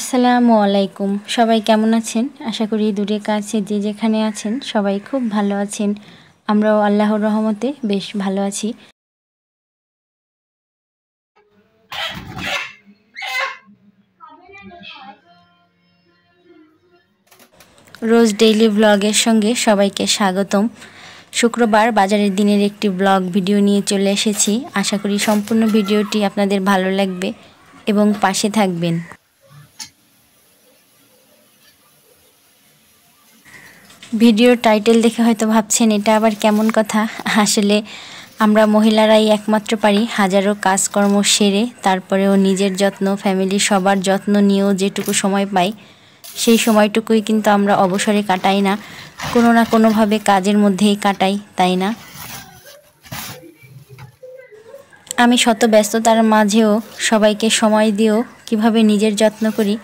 আসসালামু আলাইকুম সবাই কেমন আছেন আশা করি দূরে কাছে যে যেখানে আছেন সবাই খুব ভালো আছেন আমরাও আল্লাহর রহমতে বেশ ভালো আছি রোজ ডেইলি ব্লগের সঙ্গে সবাইকে স্বাগতম শুক্রবার বাজারের দিনের একটি ব্লগ ভিডিও নিয়ে চলে এসেছি আশা করি সম্পূর্ণ ভিডিওটি আপনাদের ভালো লাগবে এবং পাশে থাকবেন ভিডিওর টাইটেল দেখে হয়তো ভাবছেন এটা আবার কেমন কথা আসলে আমরা মহিলারাই একমাত্র পারি হাজারো কাজকর্ম সেরে তারপরেও নিজের যত্ন ফ্যামিলি সবার যত্ন নিয়েও যেটুকু সময় পাই সেই সময়টুকুই কিন্তু আমরা অবসরে কাটাই না কোনো না কোনোভাবে কাজের মধ্যেই কাটাই তাই না আমি শত ব্যস্ততার মাঝেও সবাইকে সময় দিয়েও কিভাবে নিজের যত্ন করি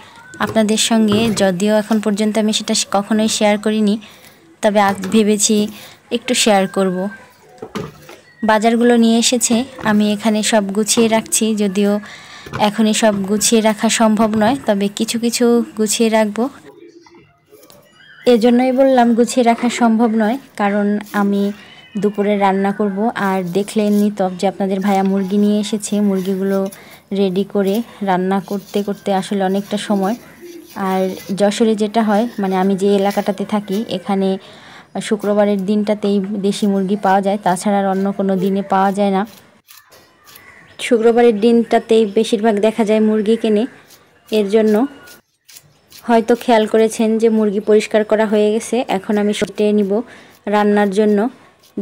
আপনাদের সঙ্গে যদিও এখন পর্যন্ত আমি সেটা কখনোই শেয়ার করিনি তবে ভেবেছি একটু শেয়ার করব। বাজারগুলো নিয়ে এসেছে আমি এখানে সব গুছিয়ে রাখছি যদিও এখনই সব গুছিয়ে রাখা সম্ভব নয় তবে কিছু কিছু গুছিয়ে রাখবো এজন্যই বললাম গুছিয়ে রাখা সম্ভব নয় কারণ আমি দুপুরে রান্না করব আর দেখলেন নিতব যে আপনাদের ভাইয়া মুরগি নিয়ে এসেছে মুরগিগুলো রেডি করে রান্না করতে করতে আসলে অনেকটা সময় আর যশোরে যেটা হয় মানে আমি যে এলাকাটাতে থাকি এখানে শুক্রবারের দিনটাতেই দেশি মুরগি পাওয়া যায় তাছাড়া আর অন্য কোনো দিনে পাওয়া যায় না শুক্রবারের দিনটাতেই বেশিরভাগ দেখা যায় মুরগি কেনে এর জন্য হয়তো খেয়াল করেছেন যে মুরগি পরিষ্কার করা হয়ে গেছে এখন আমি সেটে নিব রান্নার জন্য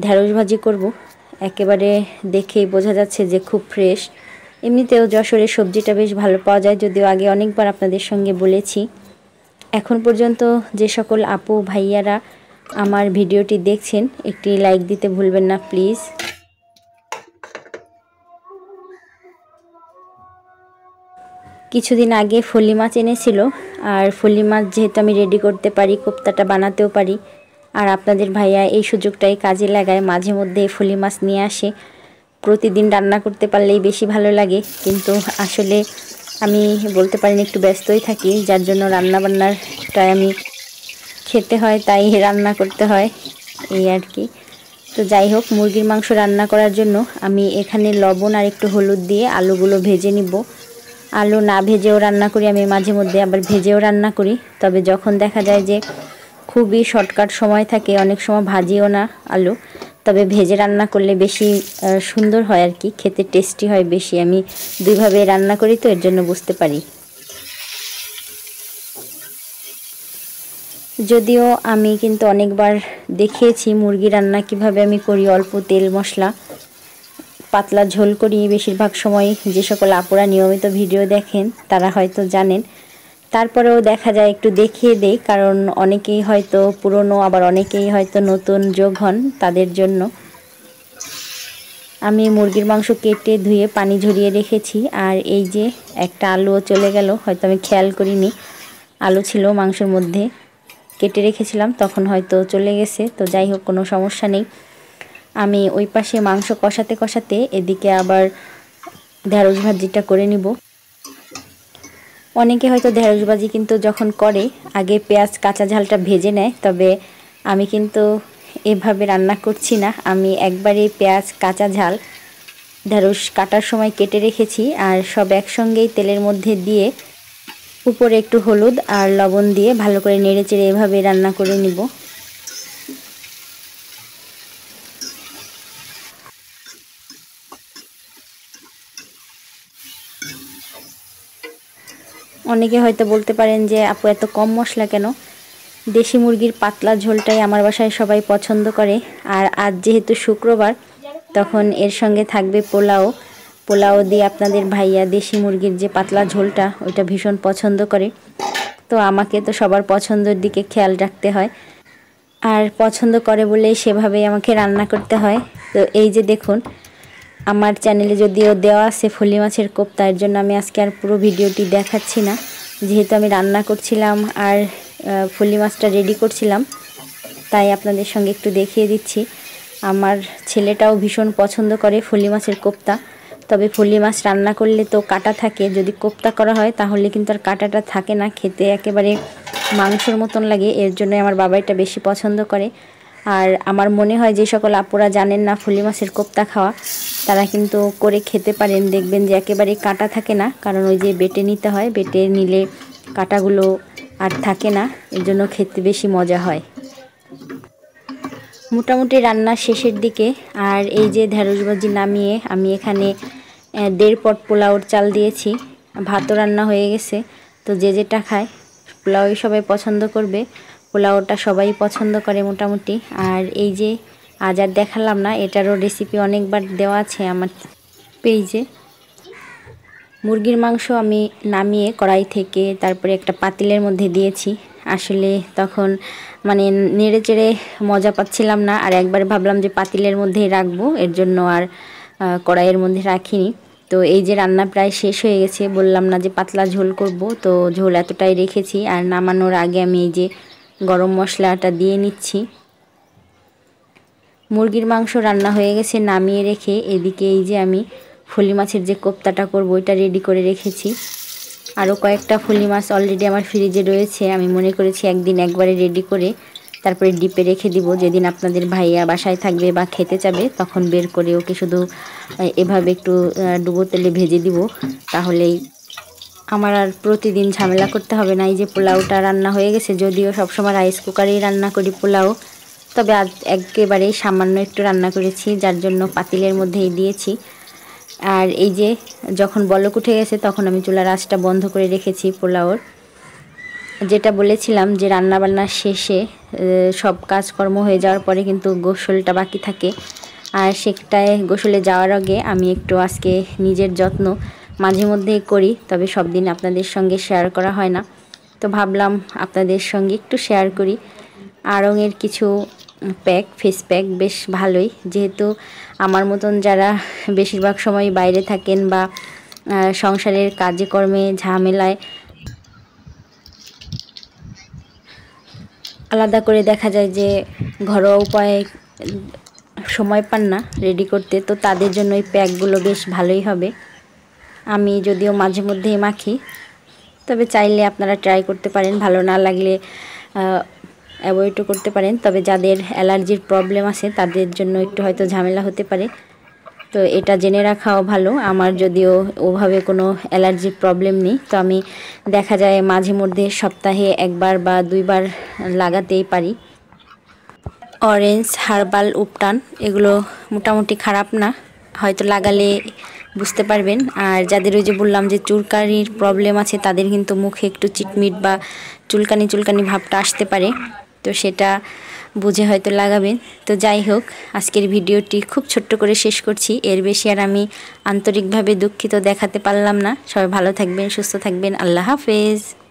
ঢেঁড়স ভাজি করব একেবারে দেখেই বোঝা যাচ্ছে যে খুব ফ্রেশ এমনিতেও যশোরের সবজিটা বেশ ভালো পাওয়া যায় যদিও আগে অনেকবার আপনাদের সঙ্গে বলেছি এখন পর্যন্ত যে সকল আপু ভাইয়ারা আমার ভিডিওটি দেখছেন একটি লাইক দিতে ভুলবেন না প্লিজ কিছুদিন আগে ফলি মাছ এনেছিল আর ফলি মাছ যেহেতু আমি রেডি করতে পারি কোপ্তাটা বানাতেও পারি আর আপনাদের ভাইয়া এই সুযোগটাই কাজে লাগায় মাঝে মধ্যে ফলি মাছ নিয়ে আসে প্রতিদিন রান্না করতে পারলেই বেশি ভালো লাগে কিন্তু আসলে আমি বলতে পারি একটু ব্যস্তই থাকি যার জন্য রান্না বান্নারটাই আমি খেতে হয় তাই রান্না করতে হয় এই আর কি তো যাই হোক মুরগির মাংস রান্না করার জন্য আমি এখানে লবণ আর একটু হলুদ দিয়ে আলুগুলো ভেজে নিব আলু না ভেজেও রান্না করি আমি মাঝে মধ্যে আবার ভেজেও রান্না করি তবে যখন দেখা যায় যে খুবই শর্টকাট সময় থাকে অনেক সময় ভাজিও না আলু তবে ভেজে রান্না করলে বেশি সুন্দর হয় আর কি খেতে টেস্টি হয় বেশি আমি দুইভাবে রান্না করি তো এর জন্য বুঝতে পারি যদিও আমি কিন্তু অনেকবার দেখিয়েছি মুরগি রান্না কিভাবে আমি করি অল্প তেল মশলা পাতলা ঝোল করি বেশিরভাগ সময় যে সকল আপুরা নিয়মিত ভিডিও দেখেন তারা হয়তো জানেন তারপরেও দেখা যায় একটু দেখিয়ে দেই কারণ অনেকেই হয়তো পুরনো আবার অনেকেই হয়তো নতুন যোগ হন তাদের জন্য আমি মুরগির মাংস কেটে ধুয়ে পানি ঝরিয়ে রেখেছি আর এই যে একটা আলুও চলে গেল হয়তো আমি খেয়াল করিনি আলু ছিল মাংসের মধ্যে কেটে রেখেছিলাম তখন হয়তো চলে গেছে তো যাই হোক কোনো সমস্যা নেই আমি ওই পাশে মাংস কষাতে কষাতে এদিকে আবার ঢ্যাঁড়স ভাজিটা করে নিব অনেকে হয়তো ঢেঁড়সবাজি কিন্তু যখন করে আগে পেঁয়াজ কাঁচা ঝালটা ভেজে নেয় তবে আমি কিন্তু এভাবে রান্না করছি না আমি একবারে পেঁয়াজ কাঁচা ঝাল ঢেঁড়স কাটার সময় কেটে রেখেছি আর সব একসঙ্গেই তেলের মধ্যে দিয়ে উপরে একটু হলুদ আর লবণ দিয়ে ভালো করে নেড়ে চেড়ে এভাবে রান্না করে নিব অনেকে হয়তো বলতে পারেন যে আপু এত কম মশলা কেন দেশি মুরগির পাতলা ঝোলটাই আমার বাসায় সবাই পছন্দ করে আর আজ যেহেতু শুক্রবার তখন এর সঙ্গে থাকবে পোলাও পোলাও দিয়ে আপনাদের ভাইয়া দেশি মুরগির যে পাতলা ঝোলটা ওইটা ভীষণ পছন্দ করে তো আমাকে তো সবার পছন্দের দিকে খেয়াল রাখতে হয় আর পছন্দ করে বলে সেভাবেই আমাকে রান্না করতে হয় তো এই যে দেখুন আমার চ্যানেলে যদিও দেওয়া আছে ফলি মাছের কোপ্তা এর জন্য আমি আজকে আর পুরো ভিডিওটি দেখাচ্ছি না যেহেতু আমি রান্না করছিলাম আর ফলি মাছটা রেডি করছিলাম তাই আপনাদের সঙ্গে একটু দেখিয়ে দিচ্ছি আমার ছেলেটাও ভীষণ পছন্দ করে ফলি মাছের কোপ্তা তবে ফলি মাছ রান্না করলে তো কাটা থাকে যদি কোপ্তা করা হয় তাহলে কিন্তু আর কাটাটা থাকে না খেতে একেবারে মাংসর মতন লাগে এর জন্য আমার বাবা এটা বেশি পছন্দ করে আর আমার মনে হয় যে সকল আপুরা জানেন না ফুলি মাছের কোপ্তা খাওয়া তারা কিন্তু করে খেতে পারেন দেখবেন যে একেবারে কাটা থাকে না কারণ ওই যে বেটে নিতে হয় বেটে নিলে কাটাগুলো আর থাকে না এর জন্য খেতে বেশি মজা হয় মোটামুটি রান্না শেষের দিকে আর এই যে ঢেঁড়স ভাজি নামিয়ে আমি এখানে দেড় পট পোলাওর চাল দিয়েছি ভাতও রান্না হয়ে গেছে তো যে যেটা খায় পোলাওই সবাই পছন্দ করবে পোলাওটা সবাই পছন্দ করে মোটামুটি আর এই যে আজ আর দেখালাম না এটারও রেসিপি অনেকবার দেওয়া আছে আমার পেজে মুরগির মাংস আমি নামিয়ে কড়াই থেকে তারপরে একটা পাতিলের মধ্যে দিয়েছি আসলে তখন মানে নেড়ে চেড়ে মজা পাচ্ছিলাম না আর একবার ভাবলাম যে পাতিলের মধ্যেই রাখবো এর জন্য আর কড়াইয়ের মধ্যে রাখিনি তো এই যে রান্না প্রায় শেষ হয়ে গেছে বললাম না যে পাতলা ঝোল করব তো ঝোল এতটাই রেখেছি আর নামানোর আগে আমি এই যে গরম মশলাটা দিয়ে নিচ্ছি মুরগির মাংস রান্না হয়ে গেছে নামিয়ে রেখে এদিকে এই যে আমি ফুলি মাছের যে কোপ্তাটা করব ওইটা রেডি করে রেখেছি আরও কয়েকটা ফুলি মাছ অলরেডি আমার ফ্রিজে রয়েছে আমি মনে করেছি একদিন একবারে রেডি করে তারপরে ডিপে রেখে দিব যেদিন আপনাদের ভাইয়া বাসায় থাকবে বা খেতে যাবে তখন বের করে ওকে শুধু এভাবে একটু ডুবো তেলে ভেজে দিব তাহলেই আমার আর প্রতিদিন ঝামেলা করতে হবে না এই যে পোলাওটা রান্না হয়ে গেছে যদিও সবসময় রাইস কুকারেই রান্না করি পোলাও তবে আজ একেবারেই সামান্য একটু রান্না করেছি যার জন্য পাতিলের মধ্যেই দিয়েছি আর এই যে যখন বলক উঠে গেছে তখন আমি চুলার আঁচটা বন্ধ করে রেখেছি পোলাওর যেটা বলেছিলাম যে রান্নাবান্না শেষে সব কাজকর্ম হয়ে যাওয়ার পরে কিন্তু গোসলটা বাকি থাকে আর সেটায় গোসলে যাওয়ার আগে আমি একটু আজকে নিজের যত্ন মাঝে মধ্যেই করি তবে সব দিন আপনাদের সঙ্গে শেয়ার করা হয় না তো ভাবলাম আপনাদের সঙ্গে একটু শেয়ার করি আড়ংয়ের কিছু প্যাক ফেস প্যাক বেশ ভালোই যেহেতু আমার মতন যারা বেশিরভাগ সময় বাইরে থাকেন বা সংসারের কাজেকর্মে ঝামেলায় আলাদা করে দেখা যায় যে ঘরোয়া উপায়ে সময় পান না রেডি করতে তো তাদের জন্য এই প্যাকগুলো বেশ ভালোই হবে আমি যদিও মাঝে মধ্যে মাখি তবে চাইলে আপনারা ট্রাই করতে পারেন ভালো না লাগলে অ্যাভয়েডও করতে পারেন তবে যাদের অ্যালার্জির প্রবলেম আছে তাদের জন্য একটু হয়তো ঝামেলা হতে পারে তো এটা জেনে রাখাও ভালো আমার যদিও ওভাবে কোনো অ্যালার্জির প্রবলেম নেই তো আমি দেখা যায় মাঝে মধ্যে সপ্তাহে একবার বা দুইবার লাগাতেই পারি অরেঞ্জ হার্বাল উপটান এগুলো মোটামুটি খারাপ না হয়তো লাগালে বুঝতে পারবেন আর যাদের ওই যে বললাম যে চুলকানির প্রবলেম আছে তাদের কিন্তু মুখে একটু চিটমিট বা চুলকানি চুলকানি ভাবটা আসতে পারে তো সেটা বুঝে হয়তো লাগাবেন তো যাই হোক আজকের ভিডিওটি খুব ছোট্ট করে শেষ করছি এর বেশি আর আমি আন্তরিকভাবে দুঃখিত দেখাতে পারলাম না সবাই ভালো থাকবেন সুস্থ থাকবেন আল্লাহ হাফেজ